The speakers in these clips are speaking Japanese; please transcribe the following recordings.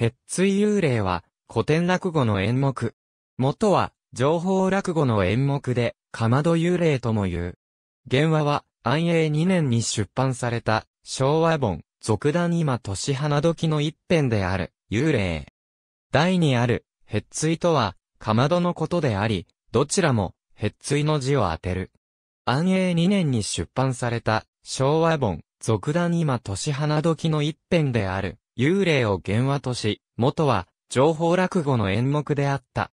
へっつい幽霊は、古典落語の演目。元は、情報落語の演目で、かまど幽霊とも言う。原話は、安永2年に出版された、昭和本、俗談今年花時の一編である、幽霊。第にある、へっついとは、かまどのことであり、どちらも、へっついの字を当てる。安永2年に出版された、昭和本、俗談今年花時の一編である、幽霊を原話とし、元は、情報落語の演目であった。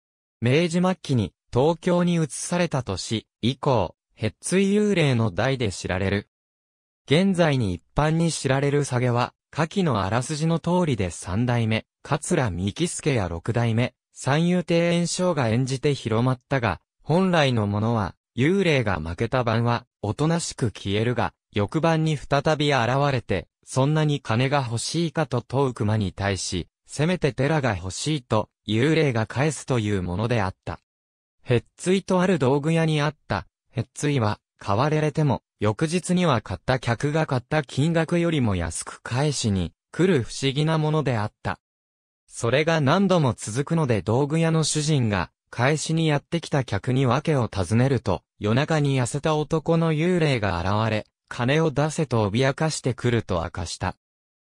明治末期に、東京に移されたとし、以降、ヘッツイ幽霊の代で知られる。現在に一般に知られる下げは、下記のあらすじの通りで三代目、桂三木助や六代目、三遊亭炎章が演じて広まったが、本来のものは、幽霊が負けた晩は、おとなしく消えるが、翌晩に再び現れて、そんなに金が欲しいかと問う熊に対し、せめて寺が欲しいと、幽霊が返すというものであった。へっついとある道具屋にあった。へっついは、買われれても、翌日には買った客が買った金額よりも安く返しに、来る不思議なものであった。それが何度も続くので道具屋の主人が、返しにやってきた客に訳を尋ねると、夜中に痩せた男の幽霊が現れ、金を出せと脅かしてくると明かした。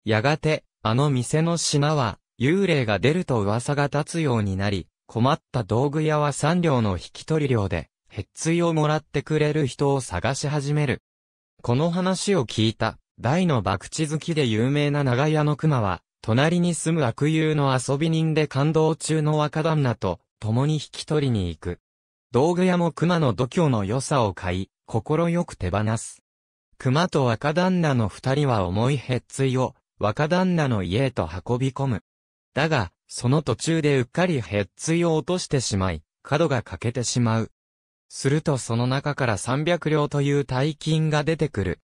やがて、あの店の品は、幽霊が出ると噂が立つようになり、困った道具屋は三両の引き取り料で、へっついをもらってくれる人を探し始める。この話を聞いた、大の博打好きで有名な長屋の熊は、隣に住む悪友の遊び人で感動中の若旦那と、共に引き取りに行く。道具屋も熊の度胸の良さを買い、心よく手放す。熊と若旦那の二人は重いへっついを、若旦那の家へと運び込む。だが、その途中でうっかりへっついを落としてしまい、角が欠けてしまう。するとその中から三百両という大金が出てくる。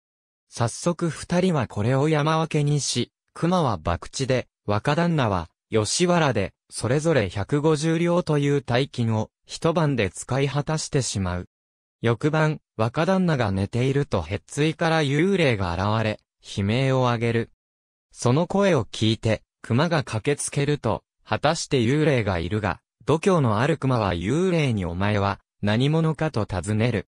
早速二人はこれを山分けにし、熊は博打で、若旦那は吉原で、それぞれ百五十両という大金を一晩で使い果たしてしまう。翌晩、若旦那が寝ているとへっついから幽霊が現れ、悲鳴を上げる。その声を聞いて、熊が駆けつけると、果たして幽霊がいるが、度胸のある熊は幽霊にお前は、何者かと尋ねる。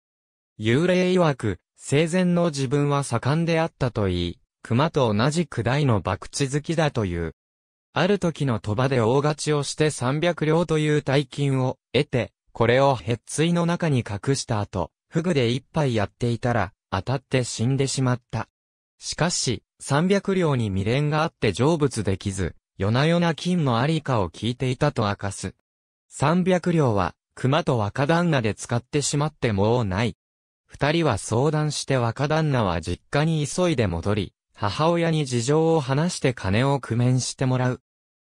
幽霊曰く、生前の自分は盛んであったと言い、熊と同じく大の博打好きだという。ある時の賭場で大勝ちをして300両という大金を得て、これをヘッツイの中に隠した後、フグで一杯やっていたら、当たって死んでしまった。しかし、三百両に未練があって成仏できず、夜な夜な金のありかを聞いていたと明かす。三百両は、熊と若旦那で使ってしまってもうない。二人は相談して若旦那は実家に急いで戻り、母親に事情を話して金を工面してもらう。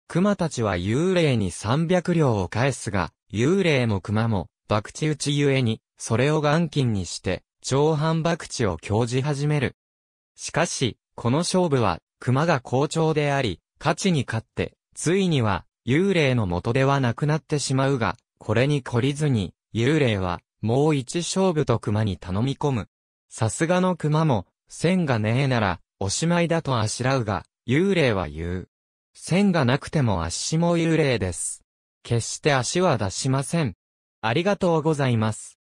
熊たちは幽霊に三百両を返すが、幽霊も熊も、博打打ちゆえに、それを元金にして、長反博打を教じ始める。しかし、この勝負は、熊が好調であり、勝ちに勝って、ついには、幽霊の元ではなくなってしまうが、これに懲りずに、幽霊は、もう一勝負と熊に頼み込む。さすがの熊も、線がねえなら、おしまいだとあしらうが、幽霊は言う。線がなくても足も幽霊です。決して足は出しません。ありがとうございます。